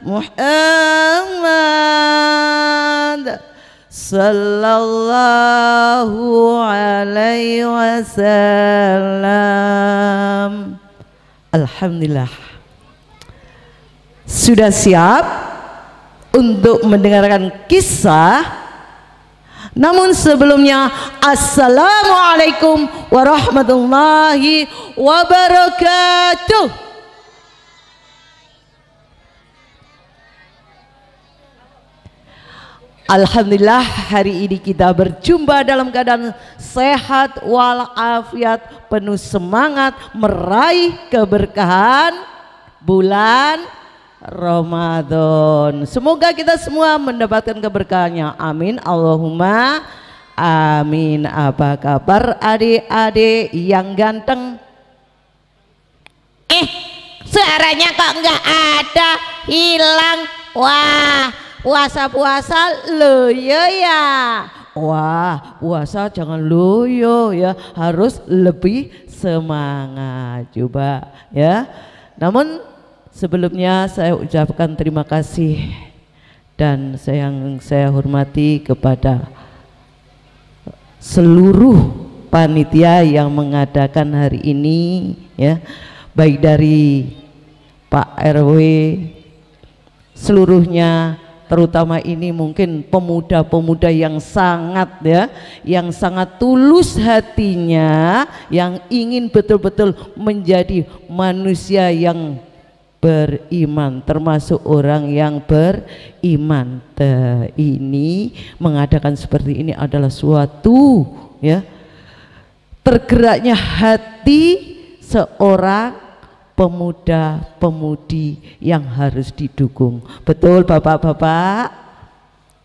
Muhammad sallallahu alaihi wasallam Alhamdulillah sudah siap untuk mendengarkan kisah namun sebelumnya Assalamualaikum warahmatullahi wabarakatuh Alhamdulillah hari ini kita berjumpa dalam keadaan sehat walafiat, penuh semangat meraih keberkahan bulan Ramadan. Semoga kita semua mendapatkan keberkahannya. Amin. Allahumma amin. Apa kabar adik-adik yang ganteng? Eh, suaranya kok enggak ada, hilang. Wah puasa-puasa loyo ya. Wah, puasa jangan loyo ya, harus lebih semangat coba ya. Namun sebelumnya saya ucapkan terima kasih dan saya saya hormati kepada seluruh panitia yang mengadakan hari ini ya, baik dari Pak RW seluruhnya terutama ini mungkin pemuda-pemuda yang sangat ya yang sangat tulus hatinya yang ingin betul-betul menjadi manusia yang beriman termasuk orang yang beriman Te, ini mengadakan seperti ini adalah suatu ya tergeraknya hati seorang pemuda-pemudi yang harus didukung. Betul Bapak-bapak?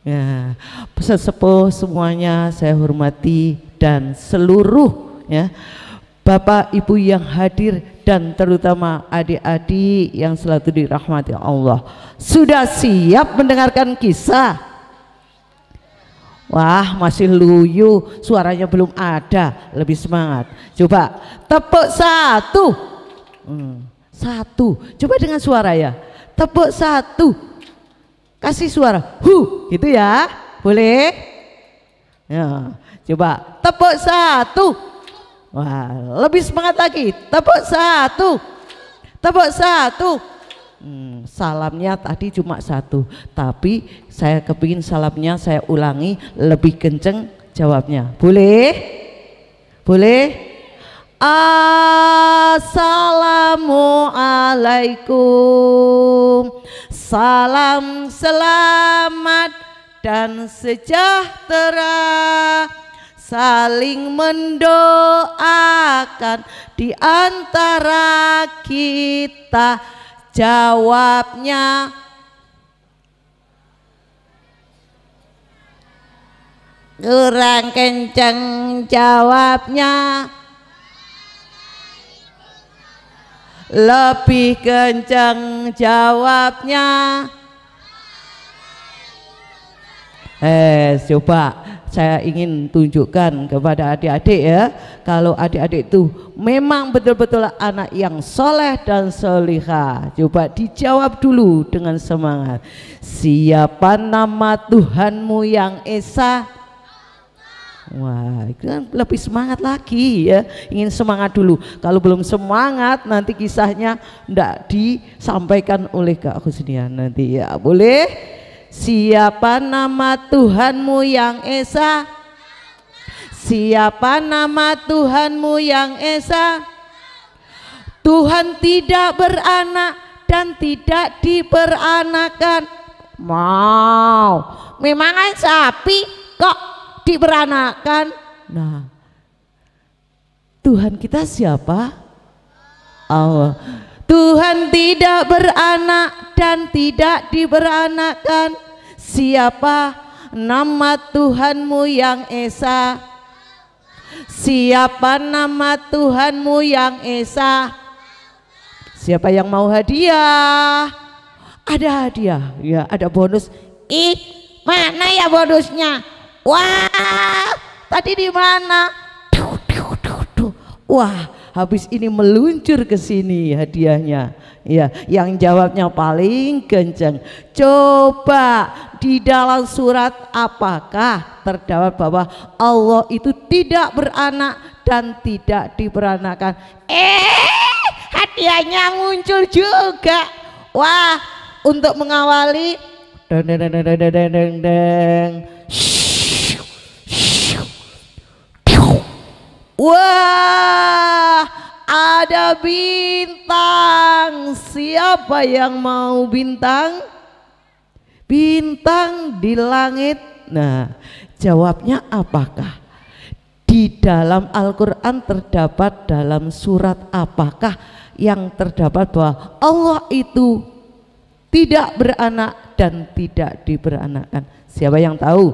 Ya, sesepuh semuanya saya hormati dan seluruh ya Bapak Ibu yang hadir dan terutama adik-adik yang selalu dirahmati Allah. Sudah siap mendengarkan kisah? Wah, masih luyu, suaranya belum ada, lebih semangat. Coba tepuk satu, Hmm. Satu. Coba dengan suara ya. Tepuk satu. Kasih suara. Hu, gitu ya. Boleh? Ya. Coba tepuk satu. Wah, lebih semangat lagi. Tepuk satu. Tepuk satu. Hmm, salamnya tadi cuma satu, tapi saya kepingin salamnya saya ulangi lebih kenceng jawabnya. Boleh? Boleh? Assalamualaikum Salam selamat dan sejahtera Saling mendoakan di antara kita Jawabnya Kurang kenceng jawabnya lebih kencang jawabnya eh coba saya ingin tunjukkan kepada adik-adik ya kalau adik-adik itu memang betul-betul anak yang soleh dan soliha coba dijawab dulu dengan semangat siapa nama Tuhanmu yang Esa Wah, itu kan lebih semangat lagi ya. Ingin semangat dulu. Kalau belum semangat, nanti kisahnya tidak disampaikan oleh Kak Husnian nanti ya. Boleh? Siapa nama Tuhanmu yang Esa? Siapa nama Tuhanmu yang Esa? Tuhan tidak beranak dan tidak diperanakan. Mau, memangnya sapi kok diperanakan. Nah, Tuhan kita siapa? Allah. Tuhan tidak beranak dan tidak diberanakan. Siapa nama Tuhanmu yang Esa? Siapa nama Tuhanmu yang Esa? Siapa yang mau hadiah? Ada hadiah, ya ada bonus. Ih, mana ya bonusnya? Wah, tadi di mana? Wah, habis ini meluncur ke sini hadiahnya. Ya, yang jawabnya paling kencang. Coba di dalam surat apakah terdapat bahwa Allah itu tidak beranak dan tidak diperanakan? Eh, hadiahnya muncul juga. Wah, untuk mengawali deng deng deng deng deng deng. Wah, ada bintang. Siapa yang mau bintang? Bintang di langit. Nah, jawabnya apakah? Di dalam Al-Qur'an terdapat dalam surat apakah yang terdapat bahwa Allah itu tidak beranak dan tidak diberanakkan. Siapa yang tahu?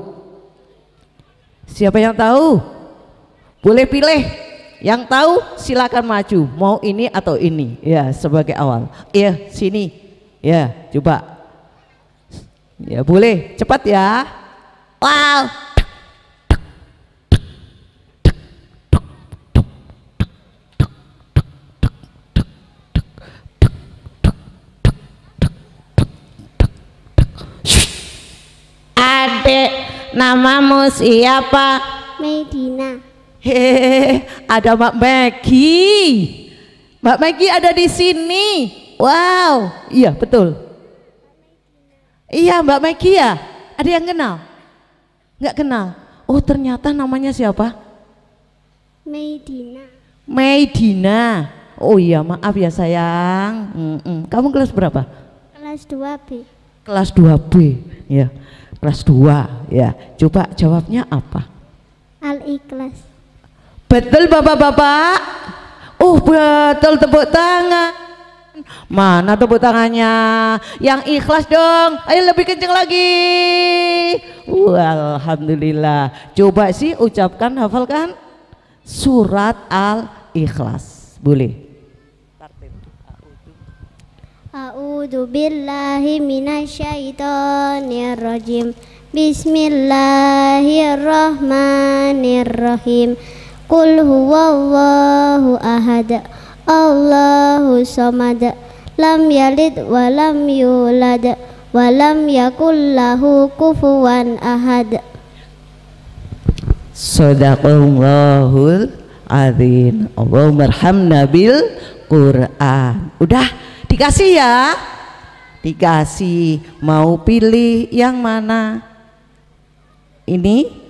Siapa yang tahu? Boleh pilih yang tahu silakan maju mau ini atau ini ya sebagai awal ya sini ya coba ya boleh cepat ya wow adik namamu siapa Medina Hehehe, ada Mbak Maggie. Mbak Maggie ada di sini. Wow, iya betul. Iya Mbak Maggie ya, ada yang kenal? Enggak kenal. Oh ternyata namanya siapa? Medina. Medina. Oh iya maaf ya sayang. Mm -mm. Kamu kelas berapa? Kelas 2B. Kelas 2B ya. Kelas 2 ya. Coba jawabnya apa? Al-Ikhlas betul bapak-bapak uh betul tepuk tangan mana tepuk tangannya yang ikhlas dong ayo lebih kenceng lagi Wah, Alhamdulillah coba sih ucapkan hafalkan surat al-ikhlas boleh A'udzu billahi minasyaitonir rajim. Bismillahirrahmanirrahim. Qul huwallahu ahad Allahu samad Lam yalid wa lam yulad wa lam yakullahu kufuwan ahad Sadaqallahul azim Allahu arhamna nabil Quran Udah dikasih ya Dikasih Mau pilih yang mana Ini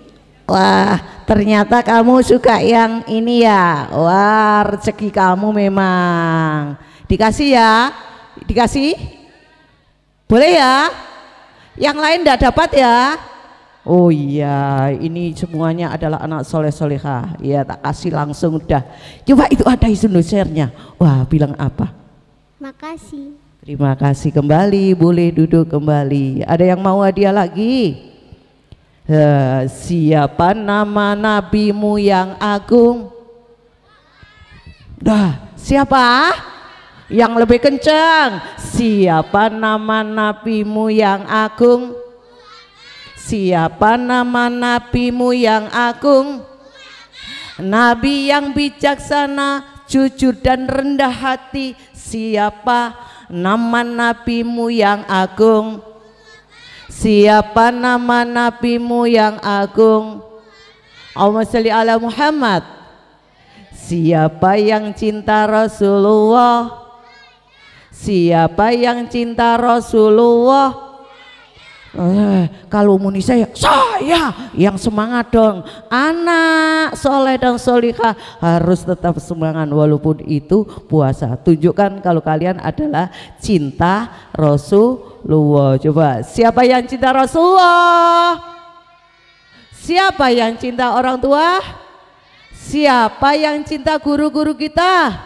Wah, ternyata kamu suka yang ini ya. Wah, rezeki kamu memang. Dikasih ya? Dikasih? Boleh ya? Yang lain enggak dapat ya? Oh iya, ini semuanya adalah anak soleh soleha. Ya, tak kasih langsung udah. Coba itu ada isunusernya. nya Wah, bilang apa? Makasih. Terima kasih kembali, boleh duduk kembali. Ada yang mau hadiah lagi? siapa nama nabimu yang agung? Dah, siapa? Ah? Yang lebih kencang. Siapa nama nabimu yang agung? Siapa nama nabimu yang agung? Nabi yang bijaksana, jujur dan rendah hati. Siapa nama nabimu yang agung? Siapa nama nabimu yang agung? Allahumma sholli ala Muhammad. Siapa yang cinta Rasulullah? Siapa yang cinta Rasulullah? Eh, kalau muni saya, saya yang semangat dong. Anak soleh dan solika harus tetap semangat walaupun itu puasa. Tunjukkan kalau kalian adalah cinta Rasul. Rasulullah. Coba siapa yang cinta Rasulullah? Siapa yang cinta orang tua? Siapa yang cinta guru-guru kita?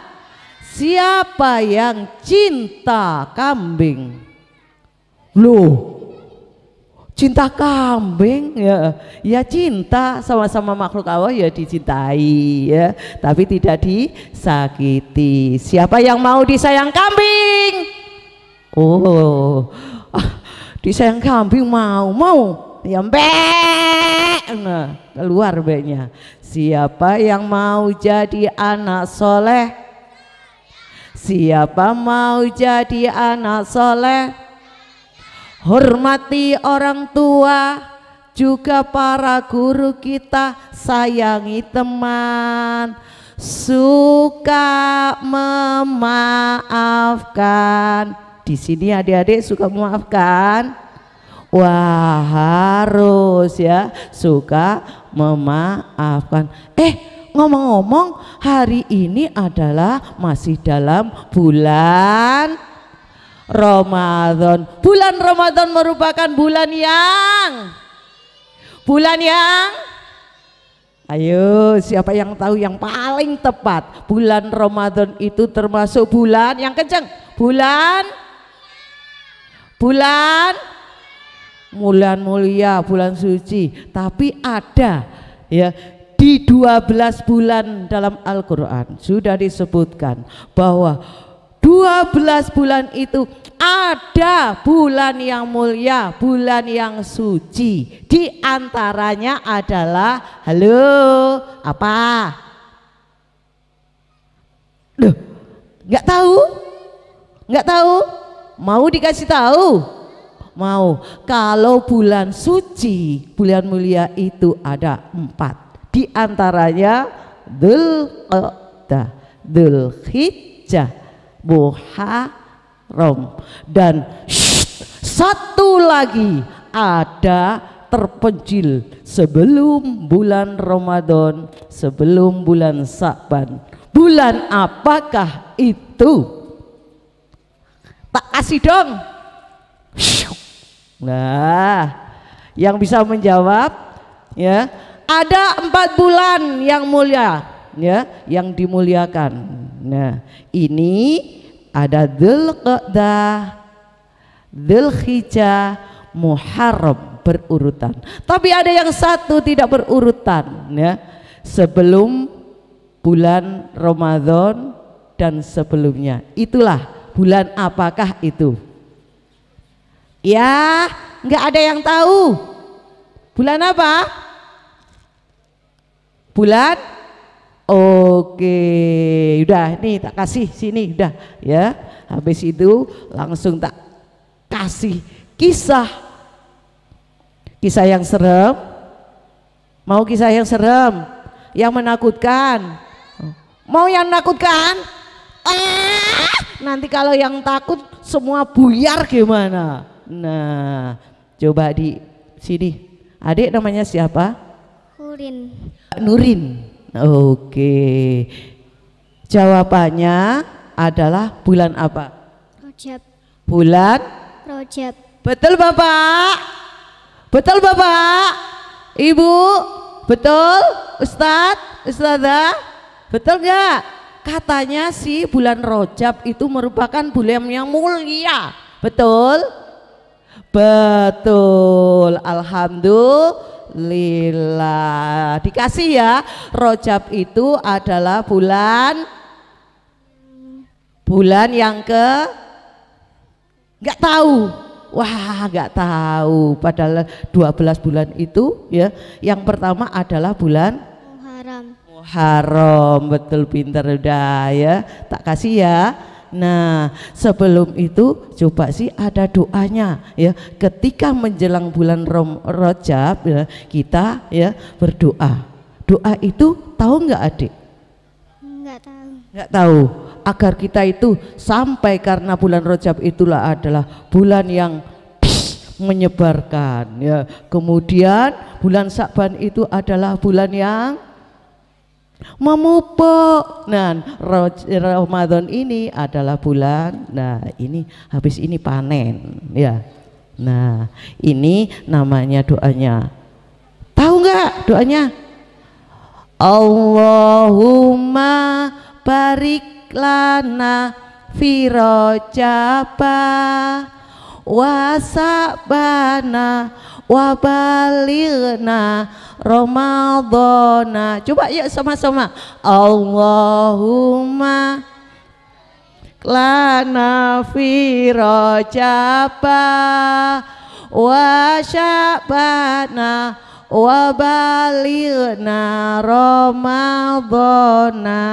Siapa yang cinta kambing? Lu cinta kambing ya ya cinta sama-sama makhluk Allah ya dicintai ya tapi tidak disakiti siapa yang mau disayang kambing oh ah, disayang kambing mau mau ya mbek nah, keluar mbeknya siapa yang mau jadi anak soleh siapa mau jadi anak soleh hormati orang tua juga para guru kita sayangi teman suka memaafkan di sini adik-adik suka memaafkan. Wah harus ya suka memaafkan. Eh ngomong-ngomong hari ini adalah masih dalam bulan Ramadan. Bulan Ramadan merupakan bulan yang bulan yang Ayo siapa yang tahu yang paling tepat bulan Ramadan itu termasuk bulan yang kenceng bulan bulan bulan mulia bulan suci tapi ada ya di 12 bulan dalam Al-Quran sudah disebutkan bahwa 12 bulan itu ada bulan yang mulia, bulan yang suci. Di antaranya adalah halo, apa? Duh, nggak tahu? Nggak tahu? Mau dikasih tahu? Mau. Kalau bulan suci, bulan mulia itu ada empat. Di antaranya Dhul Hijjah, Muharram dan shh, satu lagi ada terpencil sebelum bulan Ramadan, sebelum bulan Sa'ban. Bulan apakah itu? tak kasih dong nah yang bisa menjawab ya ada empat bulan yang mulia ya yang dimuliakan nah ini ada Dzulqa'dah Dzulhijjah Muharram berurutan tapi ada yang satu tidak berurutan ya sebelum bulan Ramadan dan sebelumnya itulah bulan apakah itu? Ya, enggak ada yang tahu. Bulan apa? Bulan Oke, udah nih tak kasih sini udah ya. Habis itu langsung tak kasih kisah kisah yang serem. Mau kisah yang serem, yang menakutkan. Mau yang menakutkan? Ah! Nanti kalau yang takut semua buyar gimana? Nah, coba di sini. Adik namanya siapa? Nurin. Nurin. Oke. Jawabannya adalah bulan apa? Rojab. Bulan? Rojab. Betul Bapak? Betul Bapak? Ibu? Betul? Ustadz? Ustadzah? Betul nggak? katanya si bulan Rojab itu merupakan bulan yang mulia. Betul? Betul. Alhamdulillah. Dikasih ya, Rojab itu adalah bulan bulan yang ke nggak tahu wah nggak tahu padahal 12 bulan itu ya yang pertama adalah bulan haram betul pinter udah ya tak kasih ya Nah, sebelum itu coba sih ada doanya ya. Ketika menjelang bulan Rom, Rojab ya, kita ya berdoa. Doa itu tahu nggak adik? Nggak tahu. Nggak tahu. Agar kita itu sampai karena bulan Rojab itulah adalah bulan yang menyebarkan ya. Kemudian bulan Sakban itu adalah bulan yang memupuk. Nah, Ramadan ini adalah bulan. Nah, ini habis ini panen, ya. Nah, ini namanya doanya. Tahu nggak doanya? Allahumma barik lana wasabana wa balighna Ramadhana. Coba yuk ya, sama-sama. Allahumma lana fi rojaba wa syabana wa balighna Ramadhana.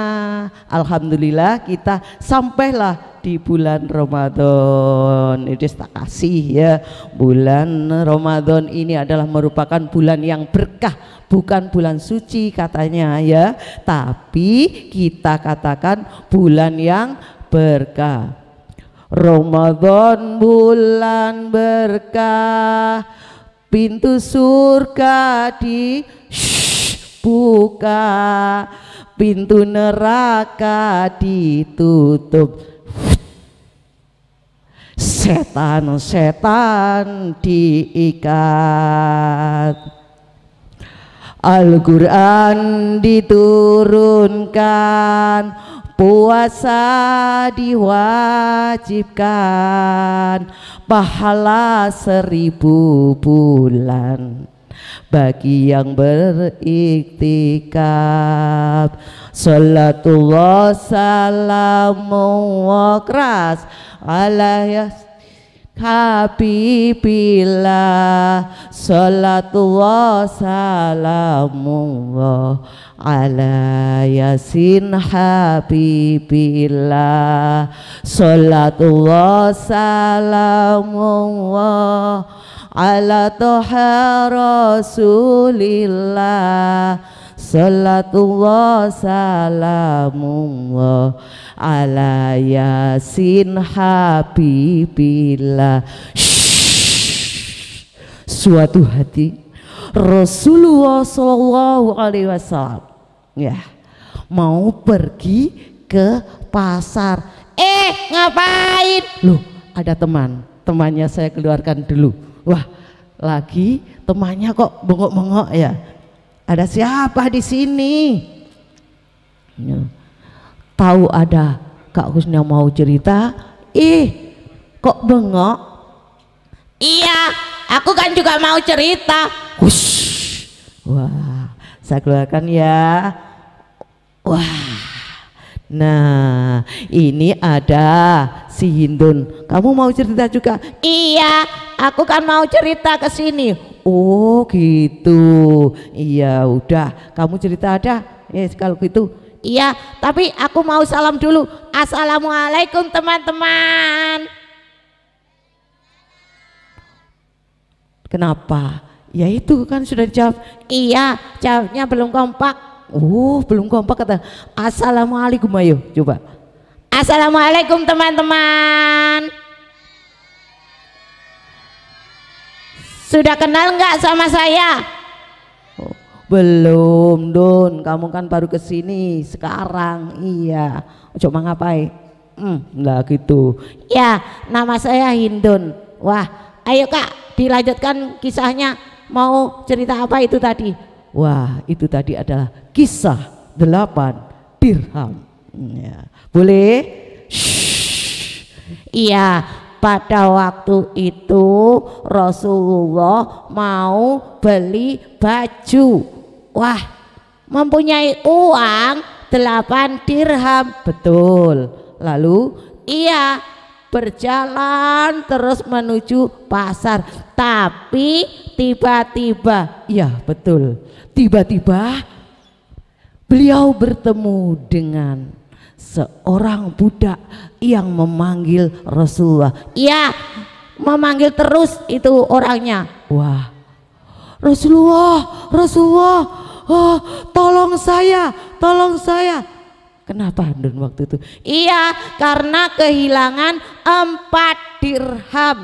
Alhamdulillah kita sampailah di bulan Ramadan itu tak kasih ya bulan Ramadan ini adalah merupakan bulan yang berkah bukan bulan suci katanya ya tapi kita katakan bulan yang berkah Ramadan bulan berkah pintu surga di buka pintu neraka ditutup setan-setan diikat Al-Quran diturunkan Puasa diwajibkan Pahala seribu bulan bagi yang beriktikaf Salatullah salamu wa kras alayah Habibillah Salatullah salamullah Ala yasin habibillah Salatullah salamullah ala toha rasulillah Salatullah salamullah ala yasin habibillah suatu hati Rasulullah sallallahu Alaihi Wasallam ya mau pergi ke pasar eh ngapain loh ada teman temannya saya keluarkan dulu wah lagi temannya kok bengok-bengok ya ada siapa di sini ya. tahu ada Kak Husna mau cerita ih kok bengok iya aku kan juga mau cerita Hush. wah saya keluarkan ya wah Nah, ini ada si Hindun. Kamu mau cerita juga? Iya, aku kan mau cerita ke sini. Oh, gitu. Iya, udah. Kamu cerita ada? Ya, yes, kalau gitu. Iya, tapi aku mau salam dulu. Assalamualaikum teman-teman. Kenapa? Ya itu kan sudah jawab. Iya, jawabnya belum kompak. Uh, belum kompak kata. Assalamualaikum ayo coba. Assalamualaikum teman-teman. Sudah kenal nggak sama saya? Oh, belum, Don. Kamu kan baru ke sini sekarang. Iya. Coba ngapain? Hmm, lah gitu. Ya, nama saya Hindun. Wah, ayo Kak, dilanjutkan kisahnya. Mau cerita apa itu tadi? Wah, itu tadi adalah kisah delapan dirham. Ya. Boleh? Iya, pada waktu itu Rasulullah mau beli baju. Wah, mempunyai uang delapan dirham. Betul. Lalu, iya, berjalan terus menuju pasar tapi tiba-tiba ya betul tiba-tiba beliau bertemu dengan seorang budak yang memanggil Rasulullah ya memanggil terus itu orangnya wah Rasulullah Rasulullah oh, tolong saya tolong saya Kenapa Handun waktu itu? Iya, karena kehilangan empat dirham.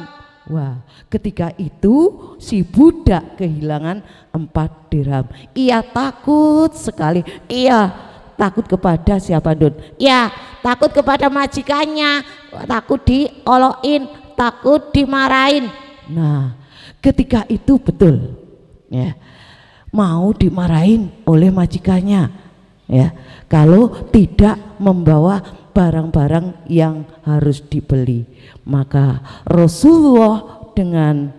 Wah, ketika itu si budak kehilangan empat dirham. Ia takut sekali. Iya, takut kepada siapa Don? Iya, takut kepada majikannya, takut diolokin, takut dimarahin. Nah, ketika itu betul ya mau dimarahin oleh majikannya ya kalau tidak membawa barang-barang yang harus dibeli maka Rasulullah dengan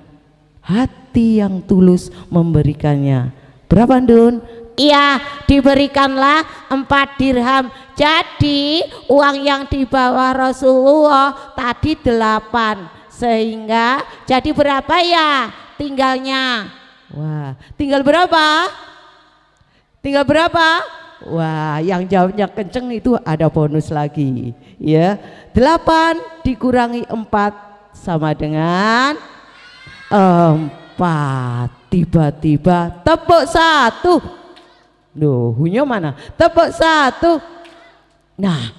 hati yang tulus memberikannya berapa Dun? Iya diberikanlah empat dirham jadi uang yang dibawa Rasulullah tadi delapan sehingga jadi berapa ya tinggalnya wah tinggal berapa tinggal berapa Wah, yang jawabnya kenceng itu ada bonus lagi, ya. 8 dikurangi 4 sama dengan 4. Tiba-tiba tepuk satu. Loh, hunya mana? Tepuk satu. Nah,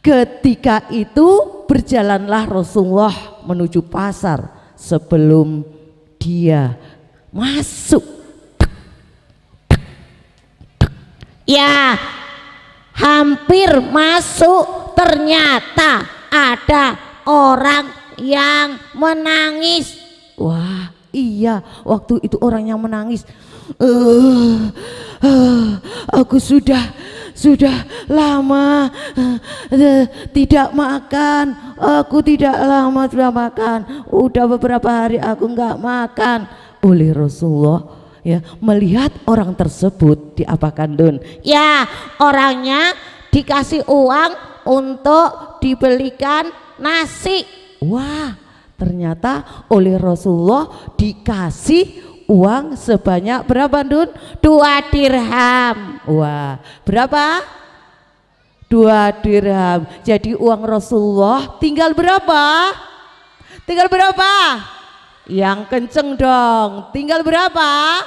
ketika itu berjalanlah Rasulullah menuju pasar sebelum dia masuk Ya, hampir masuk ternyata ada orang yang menangis. Wah, iya, waktu itu orang yang menangis. Uh, uh, aku sudah sudah lama uh, tidak makan. Aku tidak lama sudah makan. Udah beberapa hari aku nggak makan. Oleh Rasulullah ya melihat orang tersebut diapakan Dun ya orangnya dikasih uang untuk dibelikan nasi wah ternyata oleh Rasulullah dikasih uang sebanyak berapa Dun? dua dirham wah berapa? dua dirham jadi uang Rasulullah tinggal berapa? tinggal berapa? Yang kenceng dong. Tinggal berapa?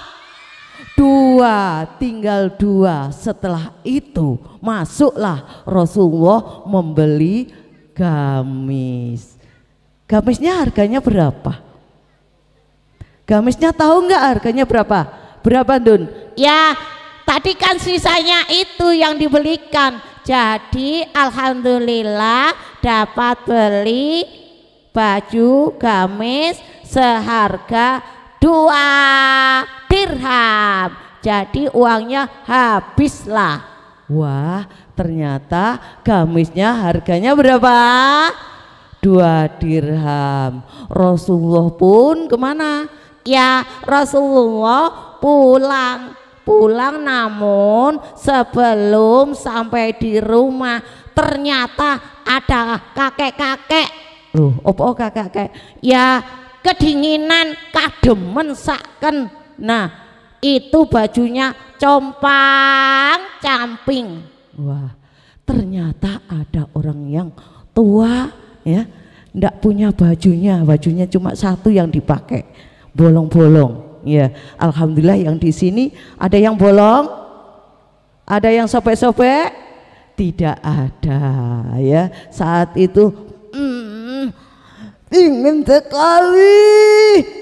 Dua, tinggal dua. Setelah itu masuklah Rasulullah membeli gamis. Gamisnya harganya berapa? Gamisnya tahu nggak harganya berapa? Berapa Dun? Ya tadi kan sisanya itu yang dibelikan. Jadi Alhamdulillah dapat beli baju gamis seharga dua dirham jadi uangnya habislah wah ternyata gamisnya harganya berapa dua dirham Rasulullah pun kemana ya Rasulullah pulang pulang namun sebelum sampai di rumah ternyata ada kakek-kakek loh opo kakek-kakek ya kedinginan kademen saken nah itu bajunya compang camping wah ternyata ada orang yang tua ya ndak punya bajunya bajunya cuma satu yang dipakai bolong-bolong ya alhamdulillah yang di sini ada yang bolong ada yang sobek-sobek tidak ada ya saat itu Dingin sekali.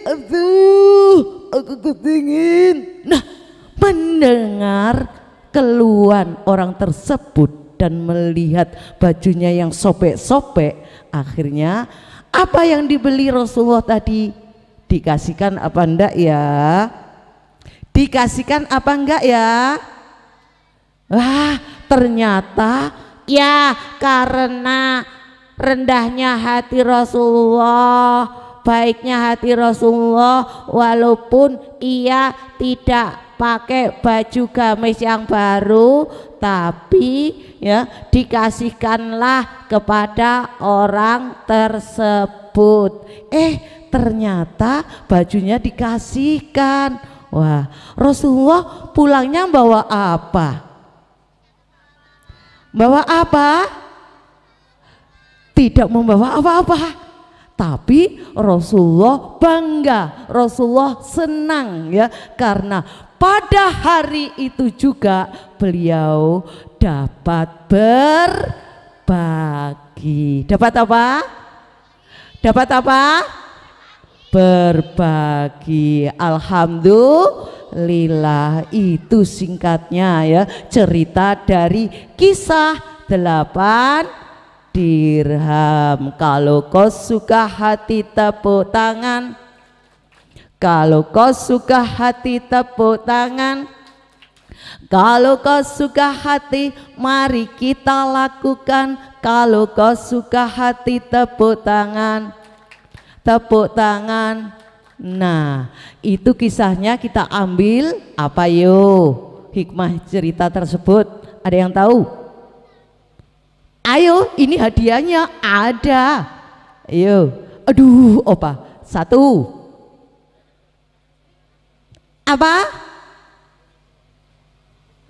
Aduh, aku kedingin. Nah, mendengar keluhan orang tersebut dan melihat bajunya yang sobek-sobek, akhirnya apa yang dibeli Rasulullah tadi? Dikasihkan apa enggak ya? Dikasihkan apa enggak ya? Wah, ternyata ya karena rendahnya hati Rasulullah baiknya hati Rasulullah walaupun ia tidak pakai baju gamis yang baru tapi ya dikasihkanlah kepada orang tersebut eh ternyata bajunya dikasihkan wah Rasulullah pulangnya bawa apa bawa apa tidak membawa apa-apa. Tapi Rasulullah bangga, Rasulullah senang ya karena pada hari itu juga beliau dapat berbagi. Dapat apa? Dapat apa? Berbagi. Alhamdulillah itu singkatnya ya cerita dari kisah delapan dirham kalau kau suka hati tepuk tangan kalau kau suka hati tepuk tangan kalau kau suka hati mari kita lakukan kalau kau suka hati tepuk tangan tepuk tangan nah itu kisahnya kita ambil apa yo hikmah cerita tersebut ada yang tahu Ayo, ini hadiahnya ada. Ayo. Aduh, opa. Satu. Apa?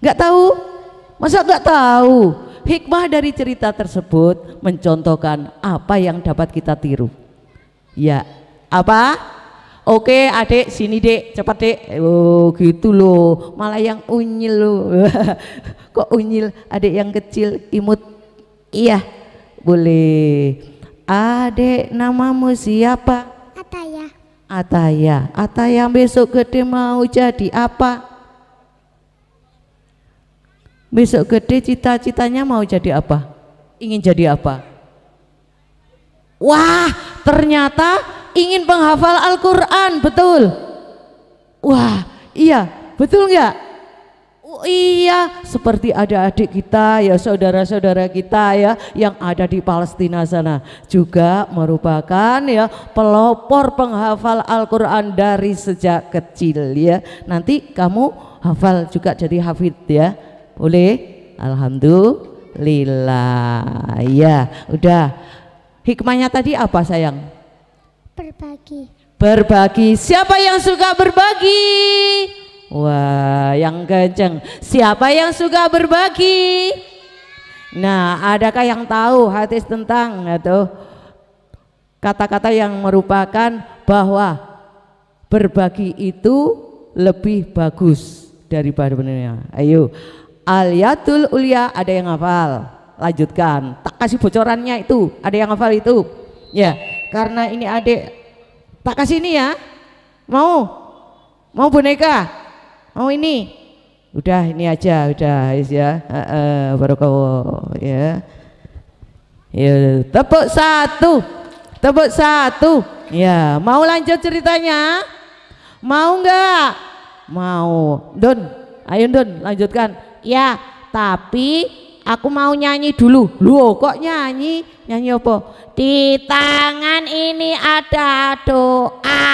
Gak tahu? Masa gak tahu? Hikmah dari cerita tersebut mencontohkan apa yang dapat kita tiru. Ya, apa? Oke adik sini dek cepat dek oh gitu loh malah yang unyil loh kok unyil adik yang kecil imut Iya, boleh. Adek namamu siapa? Ataya. Ataya. Ataya besok gede mau jadi apa? Besok gede cita-citanya mau jadi apa? Ingin jadi apa? Wah, ternyata ingin penghafal Al-Quran, betul? Wah, iya, betul nggak? Oh iya, seperti ada adik kita ya saudara-saudara kita ya yang ada di Palestina sana juga merupakan ya pelopor penghafal Al-Qur'an dari sejak kecil ya. Nanti kamu hafal juga jadi hafid ya. Boleh? Alhamdulillah. Ya, udah. Hikmahnya tadi apa sayang? Berbagi. Berbagi. Siapa yang suka berbagi? Wah, yang kenceng. Siapa yang suka berbagi? Nah, adakah yang tahu hadis tentang atau kata-kata yang merupakan bahwa berbagi itu lebih bagus daripada benarnya. Ayo, aliyatul ulia ada yang hafal. Lanjutkan. Tak kasih bocorannya itu. Ada yang hafal itu. Ya, karena ini adik tak kasih ini ya. Mau? Mau boneka? mau oh, ini udah ini aja udah ya baru kau ya ya tepuk satu tepuk satu ya mau lanjut ceritanya mau nggak mau don ayo don lanjutkan ya tapi aku mau nyanyi dulu lu kok nyanyi nyanyi apa di tangan ini ada doa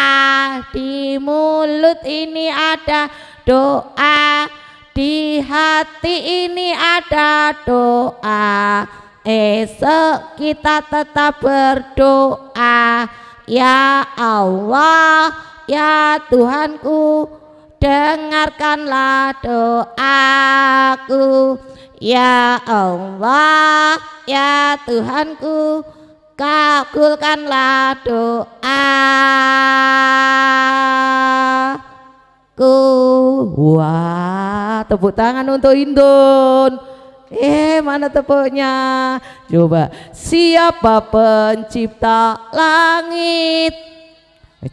di mulut ini ada doa di hati ini ada doa esok kita tetap berdoa ya Allah ya Tuhanku dengarkanlah doaku ya Allah ya Tuhanku kabulkanlah doa ku wah tepuk tangan untuk Indun eh mana tepuknya coba siapa pencipta langit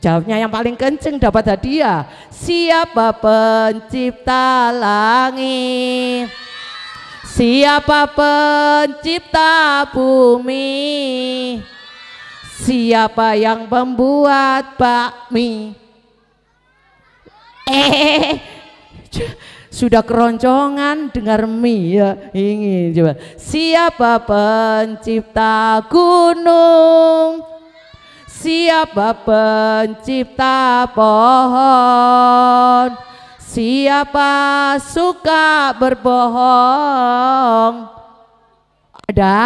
jawabnya yang paling kenceng dapat hadiah siapa pencipta langit siapa pencipta bumi siapa yang membuat bakmi eh sudah keroncongan dengar mi ya ingin coba siapa pencipta gunung siapa pencipta pohon siapa suka berbohong ada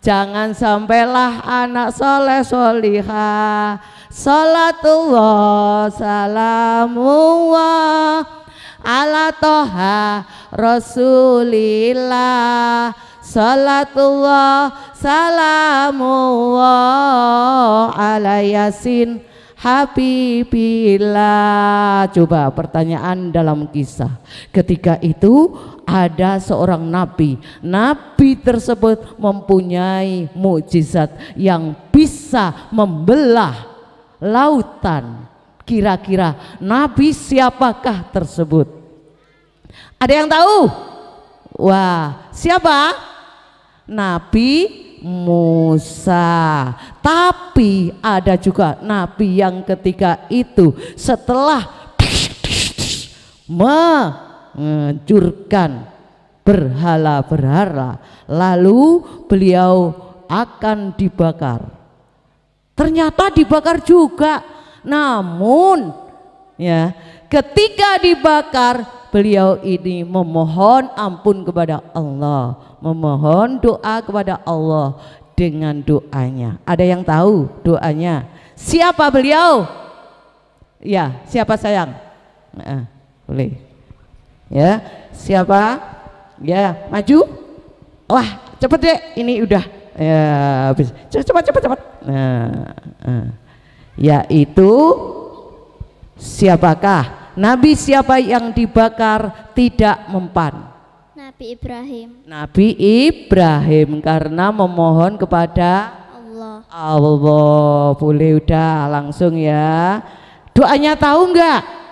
jangan sampailah anak soleh solihah Salatullah salamullah ala toha rasulillah Salatullah salamullah ala yasin Habibillah Coba pertanyaan dalam kisah Ketika itu ada seorang nabi Nabi tersebut mempunyai mukjizat Yang bisa membelah lautan. Kira-kira nabi siapakah tersebut? Ada yang tahu? Wah, siapa? Nabi Musa. Tapi ada juga nabi yang ketika itu setelah menghancurkan berhala-berhala lalu beliau akan dibakar ternyata dibakar juga namun ya ketika dibakar beliau ini memohon ampun kepada Allah memohon doa kepada Allah dengan doanya ada yang tahu doanya siapa beliau ya siapa sayang nah, boleh ya siapa ya maju wah cepet deh ini udah Ya, habis. Cepat cepat cepat. Nah, nah, Yaitu siapakah? Nabi siapa yang dibakar tidak mempan? Nabi Ibrahim. Nabi Ibrahim karena memohon kepada Allah. Allah boleh udah langsung ya. Doanya tahu enggak?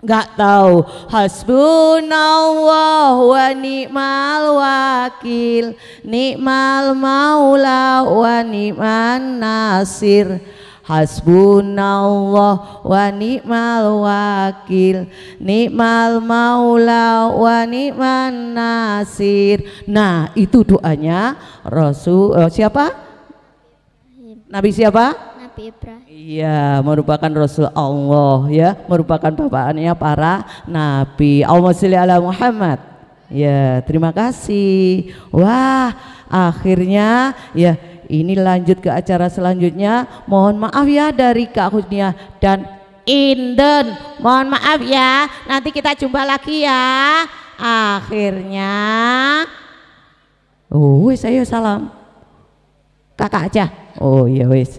Enggak tahu. Hasbunallah wa ni'mal wakil, ni'mal maula wa ni'man nasir. Hasbunallah wa ni'mal wakil, ni'mal maula wa ni'man nasir. Nah, itu doanya Rasul eh, siapa? Nabi siapa? Iya, merupakan Rasul Allah ya, merupakan bapaknya para nabi. Allahumma sholli ala Muhammad. Ya, terima kasih. Wah, akhirnya ya ini lanjut ke acara selanjutnya. Mohon maaf ya dari Kak Husnia dan Inden. Mohon maaf ya, nanti kita jumpa lagi ya. Akhirnya Oh, saya saya salam. Kakak aja. Oh iya wis.